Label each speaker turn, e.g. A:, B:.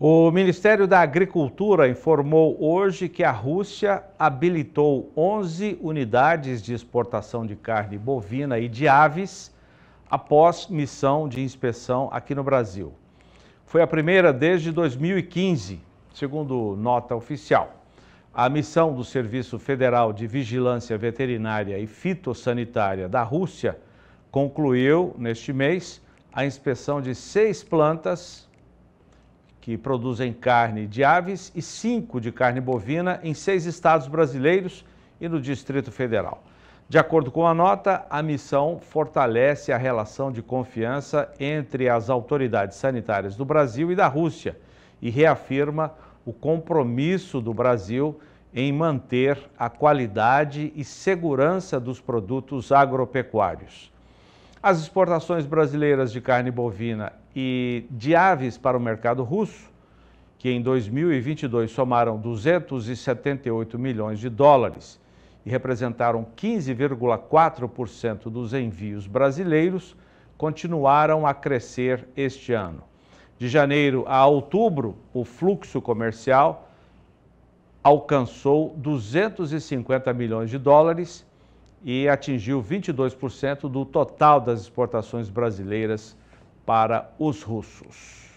A: O Ministério da Agricultura informou hoje que a Rússia habilitou 11 unidades de exportação de carne bovina e de aves após missão de inspeção aqui no Brasil. Foi a primeira desde 2015, segundo nota oficial. A missão do Serviço Federal de Vigilância Veterinária e Fitossanitária da Rússia concluiu, neste mês, a inspeção de seis plantas que produzem carne de aves e cinco de carne bovina em seis estados brasileiros e no Distrito Federal. De acordo com a nota, a missão fortalece a relação de confiança entre as autoridades sanitárias do Brasil e da Rússia e reafirma o compromisso do Brasil em manter a qualidade e segurança dos produtos agropecuários. As exportações brasileiras de carne bovina e de aves para o mercado russo, que em 2022 somaram 278 milhões de dólares e representaram 15,4% dos envios brasileiros, continuaram a crescer este ano. De janeiro a outubro, o fluxo comercial alcançou 250 milhões de dólares e atingiu 22% do total das exportações brasileiras para os russos.